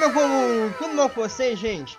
como eu vou. bom com vocês, gente?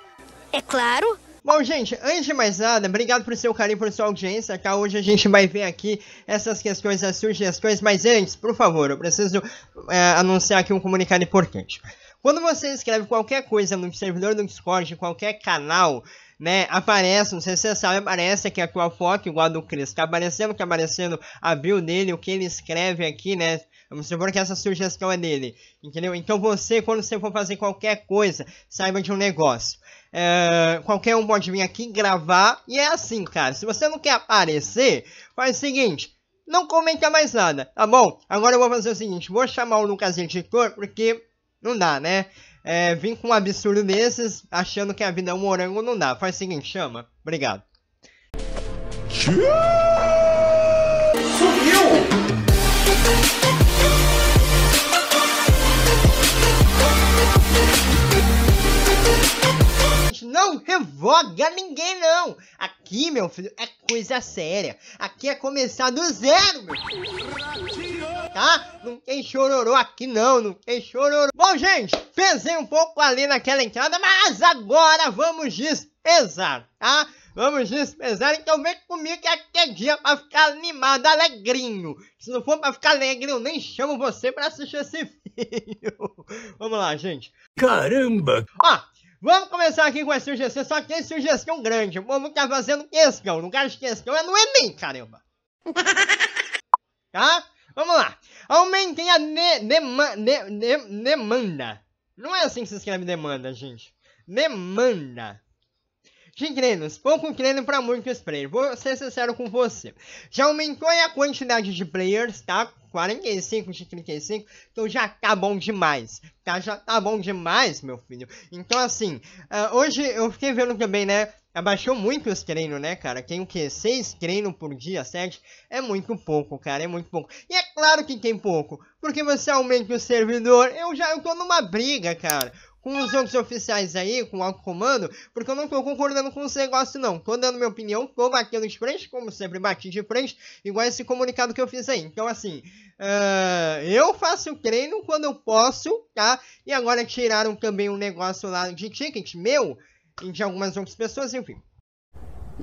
É claro! Bom, gente, antes de mais nada, obrigado por seu carinho, por sua audiência, tá? Hoje a gente vai ver aqui essas questões, as sugestões, mas antes, por favor, eu preciso é, anunciar aqui um comunicado importante. Quando você escreve qualquer coisa no servidor do Discord, em qualquer canal, né, aparece, não sei se você sabe, aparece aqui a tua foto, igual a do Chris, tá aparecendo, tá aparecendo a bio dele, o que ele escreve aqui, né, Vamos supor que essa sugestão é dele, entendeu? Então você, quando você for fazer qualquer coisa, saiba de um negócio. É, qualquer um pode vir aqui gravar e é assim, cara. Se você não quer aparecer, faz o seguinte. Não comenta mais nada, tá bom? Agora eu vou fazer o seguinte, vou chamar o Lucas Editor, porque não dá, né? É, vim com um absurdo desses, achando que a vida é um morango, não dá. Faz o seguinte, chama. Obrigado. Tchau! alugar ninguém, não. Aqui, meu filho, é coisa séria. Aqui é começar do zero, meu filho. Tá? Não tem chororô aqui, não. Não tem chororô. Bom, gente, pesei um pouco ali naquela entrada, mas agora vamos despesar, tá? Vamos despesar, então vem comigo que aqui é dia pra ficar animado, alegrinho. Se não for pra ficar alegre, eu nem chamo você pra assistir esse vídeo. Vamos lá, gente. Caramba! Ó, Vamos começar aqui com a sugestão, só que tem sugestão grande. O povo tá fazendo questão, não quero questão, é no Enem, caramba. tá? Vamos lá. Aumentem a ne dema, ne ne demanda. Não é assim que se escreve demanda, gente. Demanda de treinos, pouco treino para muitos players, vou ser sincero com você. Já aumentou a quantidade de players, tá? 45 de 35, então já tá bom demais, tá? Já tá bom demais, meu filho. Então, assim, uh, hoje eu fiquei vendo também, né? Abaixou muito os treinos, né, cara? Tem o quê? 6 treinos por dia, 7? É muito pouco, cara, é muito pouco. E é claro que tem pouco, porque você aumenta o servidor, eu já eu tô numa briga, cara com os outros oficiais aí, com o Alto Comando, porque eu não tô concordando com esse negócio não. Tô dando minha opinião, tô batendo de frente, como sempre bati de frente, igual esse comunicado que eu fiz aí. Então, assim, uh, eu faço treino quando eu posso, tá? E agora tiraram também um negócio lá de ticket meu, e de algumas outras pessoas, enfim.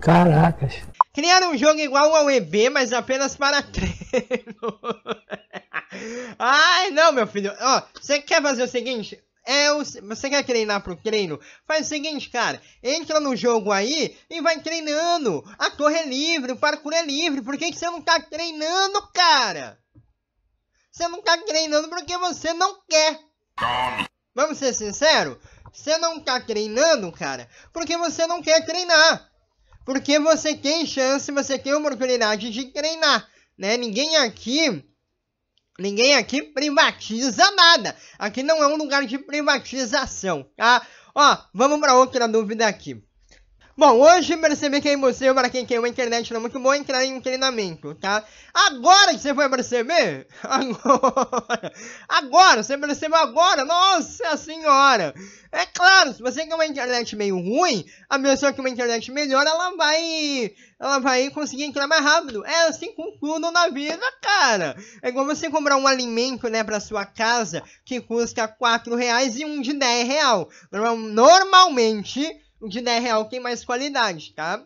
Caracas. Criaram um jogo igual ao EB, mas apenas para treino. Ai, não, meu filho. Ó, você quer fazer o seguinte? é o. Você quer treinar pro treino? Faz o seguinte, cara. Entra no jogo aí e vai treinando. A torre é livre, o parkour é livre. Por que, você não tá treinando, cara? Você não tá treinando porque você não quer. Vamos ser sinceros? Você não tá treinando, cara, porque você não quer treinar. Porque você tem chance, você tem oportunidade de treinar. Né? Ninguém aqui Ninguém aqui privatiza nada. Aqui não é um lugar de privatização, tá? Ó, vamos para outra dúvida aqui. Bom, hoje percebi que é você para quem tem uma internet não é muito boa entrar em um treinamento, tá? Agora que você foi perceber, agora, agora, você percebeu agora, nossa senhora! É claro, se você tem uma internet meio ruim, a pessoa que uma internet melhor, ela vai, ela vai conseguir entrar mais rápido. É assim com tudo na vida, cara. É igual você comprar um alimento, né, pra sua casa, que custa 4 reais e um de 10 real. Normalmente o de 10 né, real tem mais qualidade, tá?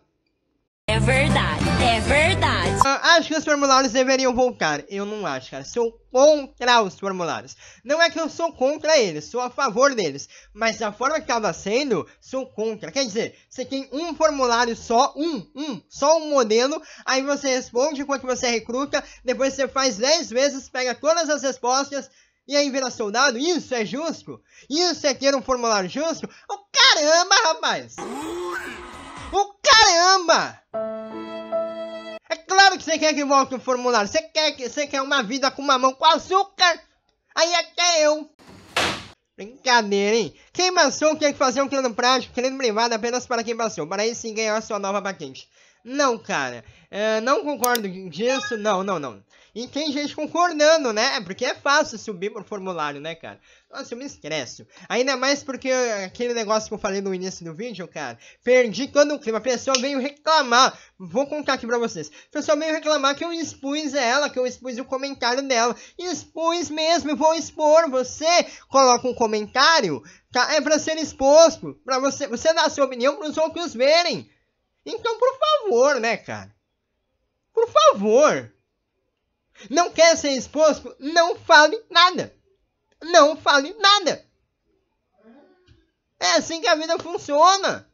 É verdade, é verdade. Ah, acho que os formulários deveriam voltar. Eu não acho, cara. Sou contra os formulários. Não é que eu sou contra eles, sou a favor deles. Mas da forma que tava sendo, sou contra. Quer dizer, você tem um formulário só, um, um, só um modelo. Aí você responde enquanto você recruta. Depois você faz 10 vezes, pega todas as respostas e é soldado, Isso é justo? Isso é ter um formulário justo? O oh, caramba, rapaz! O oh, caramba! É claro que você quer que volte o formulário. Você quer que você quer uma vida com uma mão com açúcar? Aí até é eu. Brincadeira, hein? Quem passou quer fazer um plano prático, querendo privado apenas para quem passou. Para isso sim ganhar a sua nova patente. Não, cara. É, não concordo disso. Não, não, não. E tem gente concordando, né? Porque é fácil subir por formulário, né, cara? Nossa, eu me estresso. Ainda mais porque aquele negócio que eu falei no início do vídeo, cara, perdi quando o clima. A pessoa veio reclamar. Vou contar aqui pra vocês. A pessoa veio reclamar que eu expus ela, que eu expus o comentário dela. Expus mesmo, vou expor. Você coloca um comentário, tá? É pra ser exposto. Pra você, você dar sua opinião pros outros verem. Então, por favor, né, cara? Por favor. Não quer ser exposto? Não fale nada. Não fale nada. É assim que a vida funciona.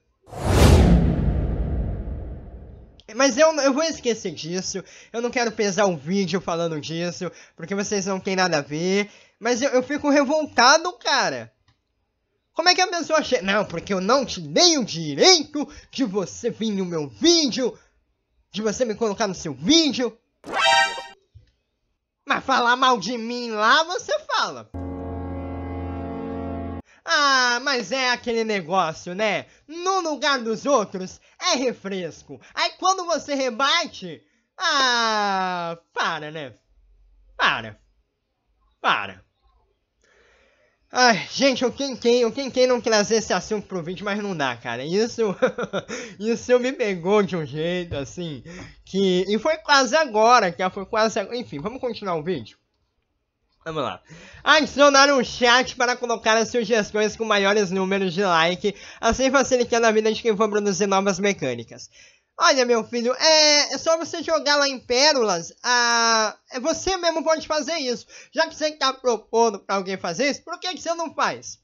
Mas eu, eu vou esquecer disso. Eu não quero pesar um vídeo falando disso. Porque vocês não têm nada a ver. Mas eu, eu fico revoltado, cara. Como é que a pessoa chega? Não, porque eu não te dei o direito de você vir no meu vídeo. De você me colocar no seu vídeo falar mal de mim lá, você fala. Ah, mas é aquele negócio, né? No lugar dos outros é refresco. Aí quando você rebate. Ah, para, né? Para. Para. Ai, gente, quem o quem quem não trazer esse assunto pro vídeo, mas não dá, cara. Isso, isso me pegou de um jeito, assim, que... E foi quase agora, que foi quase agora. Enfim, vamos continuar o vídeo? Vamos lá. Adicionar um chat para colocar as sugestões com maiores números de like, assim facilitando a vida de quem for produzir novas mecânicas. Olha, meu filho, é, é, só você jogar lá em pérolas. Ah, você mesmo pode fazer isso. Já que você está propondo para alguém fazer isso, por que, que você não faz?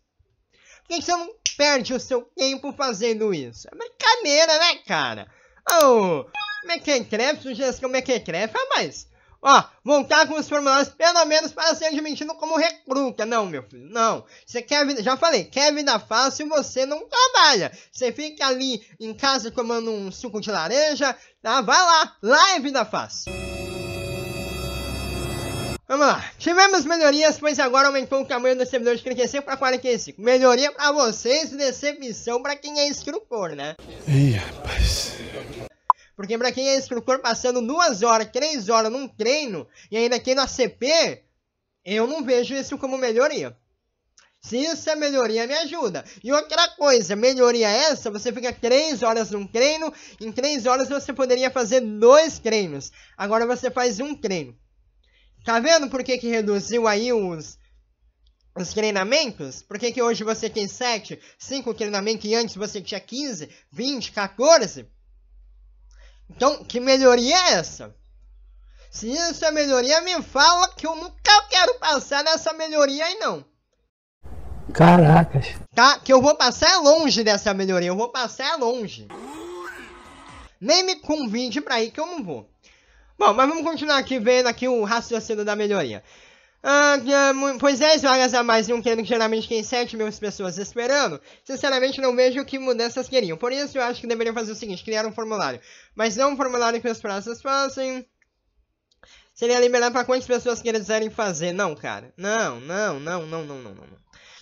Por que, que você não perde o seu tempo fazendo isso? É brincadeira, né, cara? Oh, Mequetrefe, é é, sugestão Mequetrefe, ah, mas... Ó, voltar com os formulários pelo menos para ser admitido como recruta. Não, meu filho, não. Você quer vida, já falei, quer vida fácil, você não trabalha. Você fica ali em casa tomando um suco de laranja, tá? Vai lá, lá é vida fácil. Vamos lá. Tivemos melhorias, pois agora aumentou o tamanho do servidor de 35 para 45. Melhoria para vocês, decepção para quem é instrutor, né? Ih, rapaz. Porque para quem é instrutor passando duas horas, três horas num treino e ainda aqui no ACP, eu não vejo isso como melhoria. Se isso é melhoria, me ajuda. E outra coisa, melhoria essa, você fica três horas num treino, em três horas você poderia fazer dois treinos. Agora você faz um treino. Tá vendo por que, que reduziu aí os, os treinamentos? Por que, que hoje você tem 7, 5 treinamentos e antes você tinha 15, 20, 14? Então, que melhoria é essa? Se isso é melhoria, me fala que eu nunca quero passar nessa melhoria aí não. Caracas. Tá? Que eu vou passar é longe dessa melhoria, eu vou passar é longe. Nem me convide pra ir que eu não vou. Bom, mas vamos continuar aqui vendo aqui o raciocínio da melhoria. Ah, pois 10 vagas a mais em um treino que geralmente tem 7 mil pessoas esperando. Sinceramente, não vejo que mudanças queriam. Por isso, eu acho que deveriam fazer o seguinte: criar um formulário. Mas não um formulário que as praças façam. Seria liberar para quantas pessoas quiserem fazer. Não, cara. Não, não, não, não, não, não, não.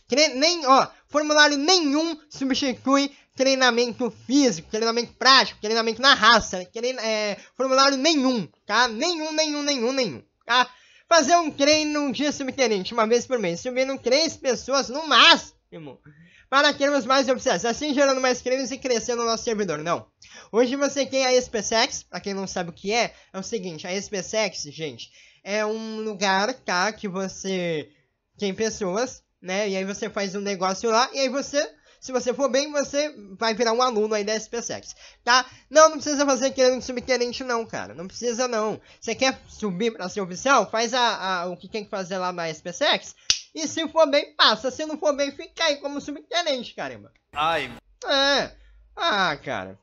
Tre nem, ó, formulário nenhum substitui treinamento físico, treinamento prático, treinamento na raça. Trein é, formulário nenhum, tá? Nenhum, nenhum, nenhum, nenhum, tá? fazer um treino dia subtenente uma vez por mês, subindo três pessoas no máximo, para termos mais opções, assim gerando mais treinos e crescendo o nosso servidor. Não. Hoje você tem a SpaceX, pra quem não sabe o que é, é o seguinte, a SpaceX, gente, é um lugar, tá, que você tem pessoas, né, e aí você faz um negócio lá, e aí você se você for bem, você vai virar um aluno aí da SPSEX, tá? Não, não precisa fazer querendo subtenente não, cara. Não precisa não. Você quer subir pra ser oficial? Faz a, a, o que tem que fazer lá na SPSEX. E se for bem, passa. Se não for bem, fica aí como subtenente, caramba. Ai. É. Ah, cara.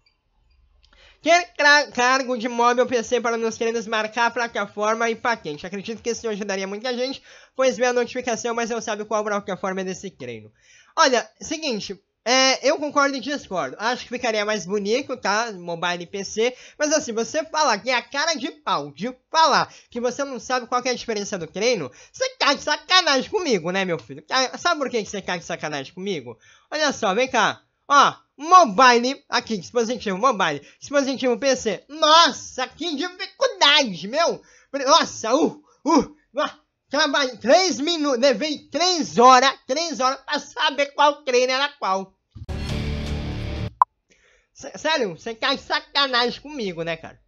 Quer cargo de móvel PC para meus queridos marcar a plataforma e patente. Acredito que isso ajudaria muita gente, pois veio a notificação, mas não sabe qual plataforma é desse treino. Olha, seguinte, é, eu concordo e discordo. Acho que ficaria mais bonito, tá? Mobile e PC. Mas assim, você falar que é a cara de pau de falar que você não sabe qual é a diferença do treino, você tá de sacanagem comigo, né, meu filho? Tá, sabe por que você tá de sacanagem comigo? Olha só, vem cá. Ó, mobile, aqui, dispositivo mobile, dispositivo PC. Nossa, que dificuldade, meu! Nossa, uh, uh, uh. Trabalhei três minutos, levei né, três horas, três horas pra saber qual treino era qual. S Sério, você cai de sacanagem comigo, né, cara?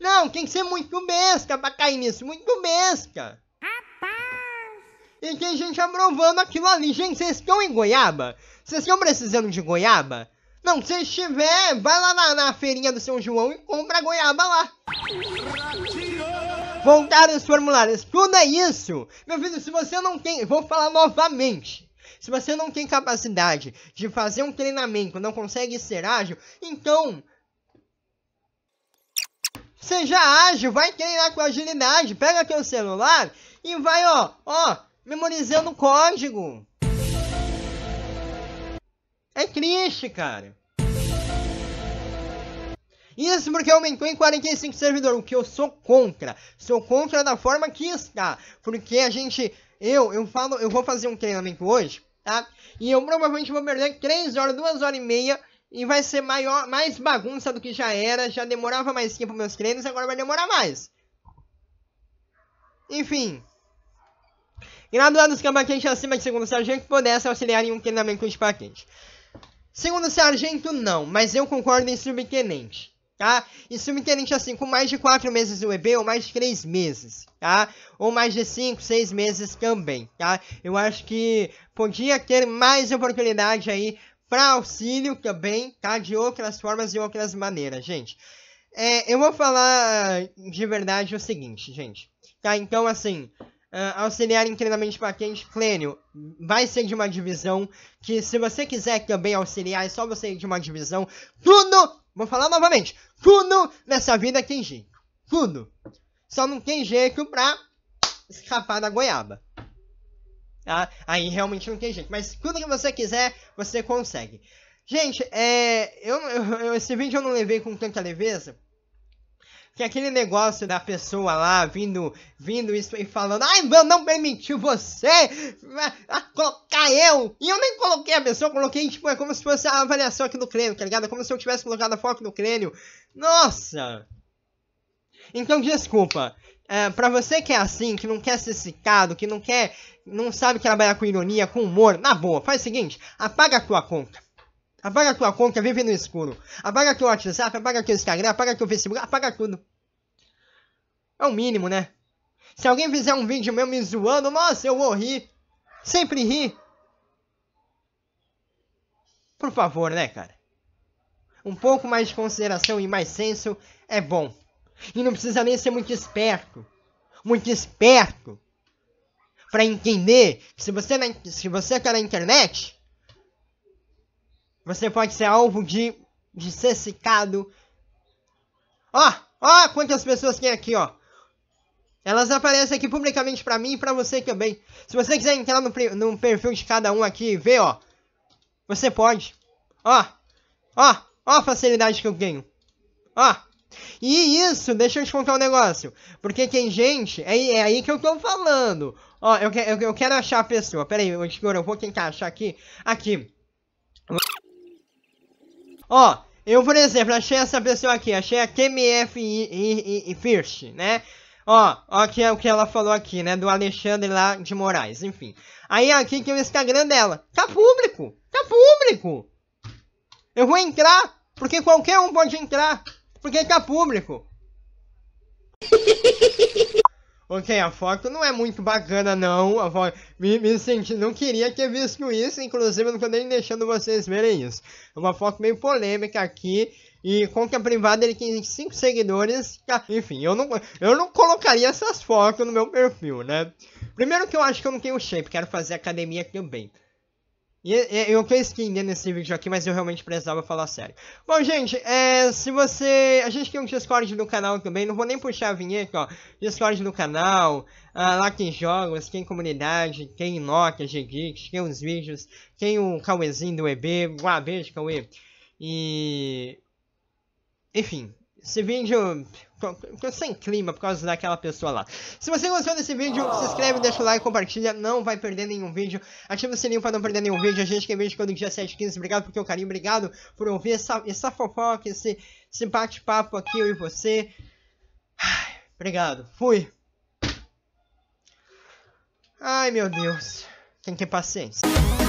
Não, tem que ser muito besta pra cair nisso, muito besta. Rapaz! E tem gente aprovando aquilo ali. Gente, vocês estão em goiaba? Vocês estão precisando de goiaba? Não, se estiver, vai lá na, na feirinha do São João e compra goiaba lá voltar os formulários. Tudo é isso. Meu filho, se você não tem, vou falar novamente. Se você não tem capacidade de fazer um treinamento, não consegue ser ágil, então seja ágil, vai treinar com agilidade, pega teu celular e vai, ó, ó, memorizando o código. É triste, cara. Isso porque aumentou em 45 servidor, o que eu sou contra. Sou contra da forma que está. Porque a gente. Eu, eu falo, eu vou fazer um treinamento hoje, tá? E eu provavelmente vou perder 3 horas, 2 horas e meia e vai ser maior, mais bagunça do que já era. Já demorava mais tempo meus treinos, agora vai demorar mais. Enfim. Graduados quente acima de segundo sargento pudesse auxiliar em um treinamento de paquete. Segundo sargento, não, mas eu concordo em subtenente tá? Isso me entende assim, com mais de 4 meses do EB ou mais de 3 meses, tá? Ou mais de 5, 6 meses também, tá? Eu acho que podia ter mais oportunidade aí para auxílio também, tá? De outras formas e outras maneiras, gente. É, eu vou falar de verdade o seguinte, gente. Tá? Então, assim, uh, auxiliar em treinamento de quente, clênio vai ser de uma divisão que, se você quiser também auxiliar, é só você ir de uma divisão. Tudo, vou falar novamente, Fundo nessa vida tem jeito. Fundo. Só não tem jeito pra escapar da goiaba. Ah, aí realmente não tem jeito. Mas tudo que você quiser, você consegue. Gente, é, eu, eu, esse vídeo eu não levei com tanta leveza. Que aquele negócio da pessoa lá vindo, vindo isso e falando, ai, eu não permiti você colocar eu. E eu nem coloquei a pessoa, coloquei, tipo, é como se fosse a avaliação aqui do crânio, tá ligado? É como se eu tivesse colocado a foca no crânio. Nossa! Então, desculpa. É, pra você que é assim, que não quer ser cicado, que não quer, não sabe trabalhar com ironia, com humor, na boa, faz o seguinte, apaga a tua conta. Apaga tua conta, vive no escuro. Apaga teu WhatsApp, apaga teu Instagram, apaga teu Facebook, apaga tudo. É o mínimo, né? Se alguém fizer um vídeo meu me zoando, nossa, eu vou rir. Sempre ri. Por favor, né, cara? Um pouco mais de consideração e mais senso é bom. E não precisa nem ser muito esperto. Muito esperto. Pra entender que se você, na, se você tá na internet, você pode ser alvo de, de ser cicado. Ó, ó quantas pessoas tem aqui, ó. Elas aparecem aqui publicamente pra mim e pra você também. Se você quiser entrar no, no perfil de cada um aqui e ver, ó. Você pode. Ó, ó, ó a facilidade que eu ganho. Ó. E isso, deixa eu te contar um negócio. Porque tem gente, é, é aí que eu tô falando. Ó, eu, eu, eu quero achar a pessoa. Pera aí, eu, eu vou tentar achar aqui. Aqui. Ó, eu, por exemplo, achei essa pessoa aqui, achei a KMF e, First, né? Ó, ó que é o que ela falou aqui, né? Do Alexandre lá de Moraes, enfim. Aí aqui que é o Instagram dela. Tá público! Tá público! Eu vou entrar, porque qualquer um pode entrar, porque tá público. Ok, a foto não é muito bacana, não. A foto... me, me senti, não queria ter visto isso, inclusive não tô nem deixando vocês verem isso. É uma foto meio polêmica aqui. E conta privada ele tem 5 seguidores. Enfim, eu não, eu não colocaria essas fotos no meu perfil, né? Primeiro que eu acho que eu não tenho shape, quero fazer academia também. E eu fiz entender esse vídeo aqui, mas eu realmente precisava falar sério. Bom, gente, é, se você... A gente tem um Discord no canal também, não vou nem puxar a vinheta, ó. Discord no canal, ah, lá tem jogos, tem comunidade, tem Nokia, G-Geeks, tem os vídeos, tem o Cauêzinho do EB, um beijo, Cauê. E... Enfim, esse vídeo sem clima por causa daquela pessoa lá. Se você gostou desse vídeo, se inscreve, deixa o like, compartilha, não vai perder nenhum vídeo. Ativa o sininho pra não perder nenhum vídeo. A gente tem vídeo quando dia 7 15 Obrigado por teu carinho, obrigado por ouvir essa, essa fofoca, esse, esse bate-papo aqui, eu e você. Obrigado, fui. Ai meu Deus, tem que ter paciência.